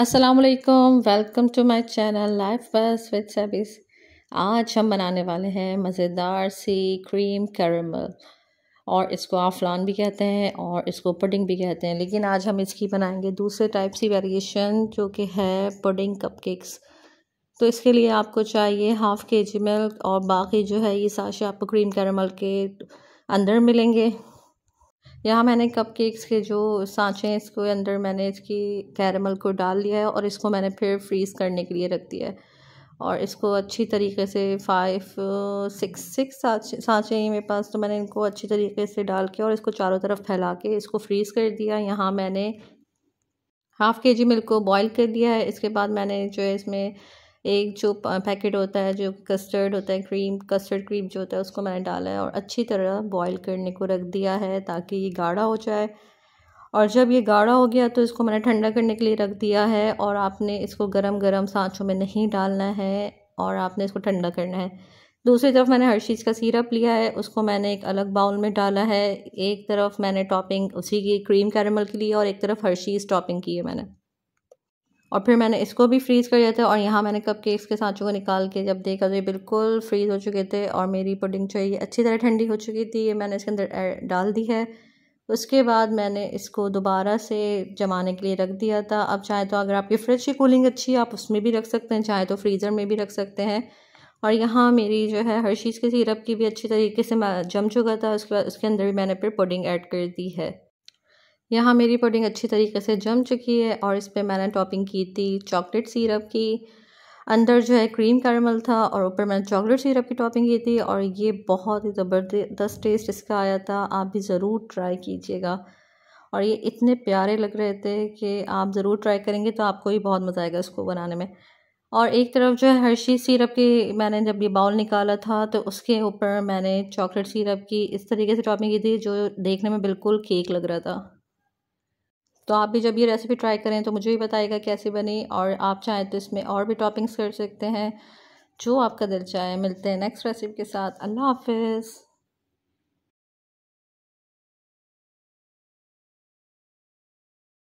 असलकम welcome to my channel life बस with सबीस आज हम बनाने वाले हैं मज़ेदार सी क्रीम कैरमल और इसको आफलान भी कहते हैं और इसको पुडिंग भी कहते हैं लेकिन आज हम इसकी बनाएंगे दूसरे टाइप सी वेरिएशन जो कि है पुडिंग कपकेक्स तो इसके लिए आपको चाहिए हाफ़ के जी मिल्क और बाकी जो है ये साशे आपको क्रीम कैरमल के अंदर मिलेंगे यहाँ मैंने कप केक्स के जो सांचे हैं इसके अंदर मैंने इसकी कैरमल को डाल लिया है और इसको मैंने फिर फ्रीज़ करने के लिए रख दिया है और इसको अच्छी तरीके से फाइव सिक्स सिक्स सांचे हैं मेरे पास तो मैंने इनको अच्छी तरीके से डाल के और इसको चारों तरफ फैला के इसको फ्रीज़ कर दिया यहाँ मैंने हाफ़ के जी मिल्क को बॉयल कर दिया है इसके बाद मैंने जो है इसमें एक जो पैकेट होता है जो कस्टर्ड होता है क्रीम कस्टर्ड क्रीम जो होता है उसको मैंने डाला है और अच्छी तरह बॉईल करने को रख दिया है ताकि ये गाढ़ा हो जाए और जब ये गाढ़ा हो गया तो इसको मैंने ठंडा करने के लिए रख दिया है और आपने इसको गरम गरम सांचों में नहीं डालना है और आपने इसको ठंडा करना है दूसरी तरफ मैंने हर चीज़ का सीरप लिया है उसको मैंने एक अलग बाउल में डाला है एक तरफ मैंने टॉपिंग उसी की क्रीम कैरमल की ली और एक तरफ हर चीज़ टॉपिंग की है मैंने और फिर मैंने इसको भी फ्रीज़ कर दिया था और यहाँ मैंने कप केक्स के साँचों को निकाल के जब देखा तो ये बिल्कुल फ्रीज़ हो चुके थे और मेरी पुडिंग चाहिए अच्छी तरह ठंडी हो चुकी थी ये मैंने इसके अंदर डाल दी है उसके बाद मैंने इसको दोबारा से जमाने के लिए रख दिया था अब चाहे तो अगर आपकी फ्रिज की कूलिंग अच्छी है आप उसमें भी रख सकते हैं चाहे तो फ्रीज़र में भी रख सकते हैं और यहाँ मेरी जो है हर चीज़ के सिरप की भी अच्छी तरीके से जम चुका था उसके बाद उसके अंदर भी मैंने फिर पुडिंग ऐड कर दी है यहाँ मेरी पुडिंग अच्छी तरीके से जम चुकी है और इस पर मैंने टॉपिंग की थी चॉकलेट सिरप की अंदर जो है क्रीम कैरमल था और ऊपर मैंने चॉकलेट सिरप की टॉपिंग की थी और ये बहुत ही ज़बरदस्त टेस्ट इसका आया था आप भी ज़रूर ट्राई कीजिएगा और ये इतने प्यारे लग रहे थे कि आप ज़रूर ट्राई करेंगे तो आपको भी बहुत मज़ा आएगा इसको बनाने में और एक तरफ जो है हर्षी सिरप की मैंने जब ये बाउल निकाला था तो उसके ऊपर मैंने चॉकलेट सिरप की इस तरीके से टॉपिंग की थी जो देखने में बिल्कुल केक लग रहा था तो आप भी जब ये रेसिपी ट्राई करें तो मुझे भी बताएगा कैसी बनी और आप चाहें तो इसमें और भी टॉपिंग्स कर सकते हैं जो आपका दिल चाहे मिलते हैं नेक्स्ट रेसिपी के साथ अल्लाह हाफिज़